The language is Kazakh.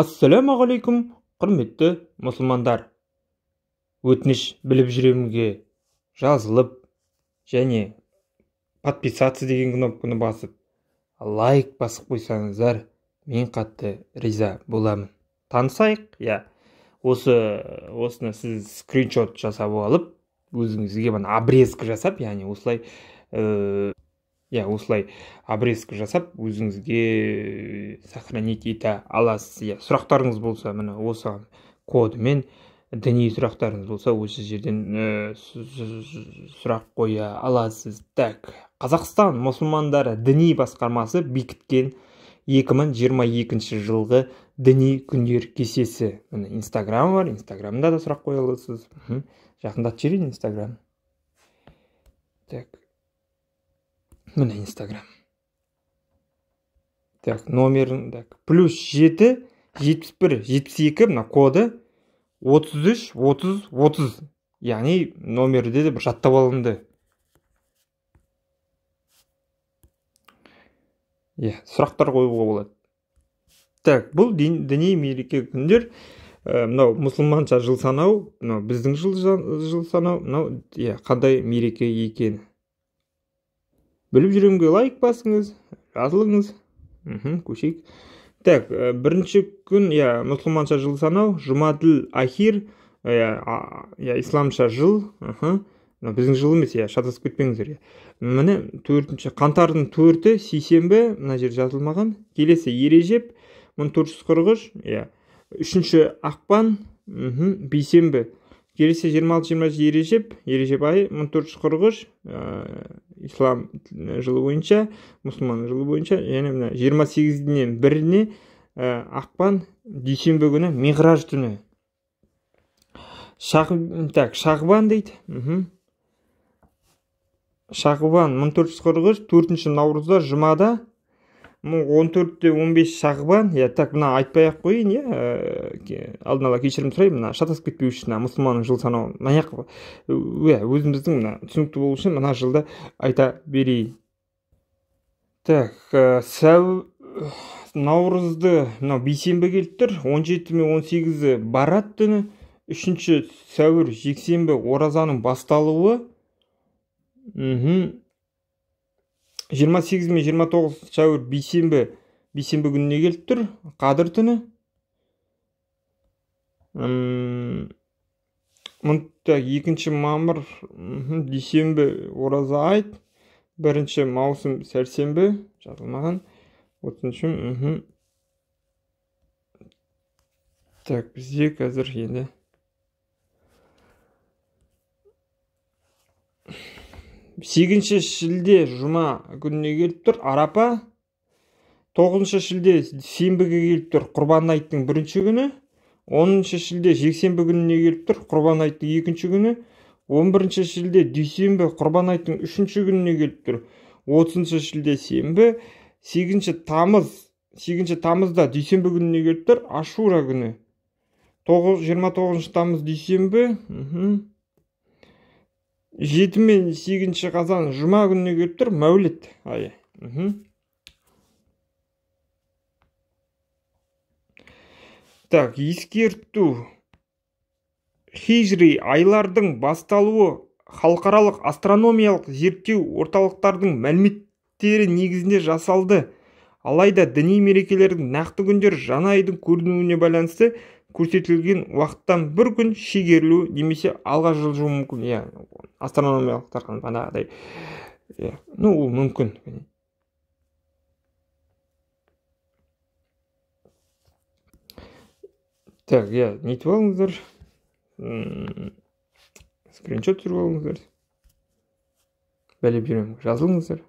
ассалаумағалейкум құрметті мұсылмандар өтініш біліп жүремінге жазылып және подписаться деген кнопканы басып лайк басып қойсаңыздар мен қатты риза боламын танысайық иә осы осыны сіз скриншот жасап алып өзіңізге мына обрезка жасап яғни осылай э, иә осылай обрезка жасап өзіңізге сохранить ете аласыз иә сұрақтарыңыз болса міне осы кодымен діни сұрақтарыңыз болса осы жерден э, сұрақ қоя аласыз так қазақстан мұсылмандары діни басқармасы бекіткен 2022 жылғы діни күндер кестесі міне инстаграм бар инстаграмда да сұрақ қоя аласыз жақындатып жіберейін инстаграм так міне инстаграм так номерін так плюс жеті жетпіс бір жетпіс екі мына коды отыз үш отыз отыз яғни номерді де бір жаттап алынды иә сұрақтар қоюға болады так бұл діни мереке күндер мынау мұсылманша жыл санау мынау біздің жыл, жыл санау мынау иә қандай мереке екені біліп жүремге лайк басыңыз жазылыңыз мхм көшейік так ә, бірінші күн иә мұсылманша жыл санау жұмаділ ахир э, иә исламша жыл мхм біздің жыл емес иә шатасып кетпеңіздер иә міне төртінші қаңтардың төрті сейсенбі мына жер жазылмаған келесі ережеп мың төрт жүз қырық үш иә үшінші ақпан мхм бейсенбі келесі жиырма алты жиырма ережеп ережеп айы мың төрт жүз қырық үш э, ислам э, жылы бойынша мұсылман жылы бойынша және мына жиырма сегізінен біріне ә, ақпан дүйсенбі күні миғраж түні Шақ, так шағбан дейді мхм шағбан мың төрт жүз қырық үш төртінші наурызда жұмада ну он төртте он бес шағбан иә так мына айтпай ақ қояйын иә алдын ала кешірім сұраймын мына шатасып кетпеу үшін мына мұсылманның жыл санауын, мына жақ иә э, өзіміздің мына түсінікті болу үшін мына жылды айта берейін так э, сәу наурызды мынау бейсенбі келіп тұр он жеті мен он сегізі барат түні үшінші сәуір жексенбі оразаның басталуы мхм 28 мен 29 сәуір бейсенбі бейсенбі күніне келіп тұр қадір түні так екінші мамыр дүйсенбі ораза айт бірінші маусым сәрсенбі жазылмаған отызыншы так бізде қазір енді сегізінші шілде жұма күніне келіп тұр арапа тоғызыншы шілде сенбіге келіп тұр құрбан айттың бірінші күні оныншы шілде жексенбі күніне келіп тұр құрбан айттың екінші күні он бірінші шілде дүйсенбі құрбан айттың үшінші күніне келіп тұр отызыншы шілде сенбі сегізінші тамыз сегізінші тамызда дүйсенбі күніне келіп тұр ашура күні тоғыз жиырма тоғызыншы тамыз дүйсенбі жеті мен сегізінші қазан жұма күніне келіп тұр мәулет айы так ескерту хижри айлардың басталуы халықаралық астрономиялық зерттеу орталықтардың мәліметтері негізінде жасалды алайда діни мерекелердің нақты күндері жаңа айдың көрінуіне байланысты көрсетілген уақыттан бір күн шегерілуі немесе алға жылжуы мүмкін иә астрономиялық бағанағыдай иә ну ол мүмкін так иә нетіп алыңыздар скриншот түсіріп алыңыздар бәлеп жазылыңыздар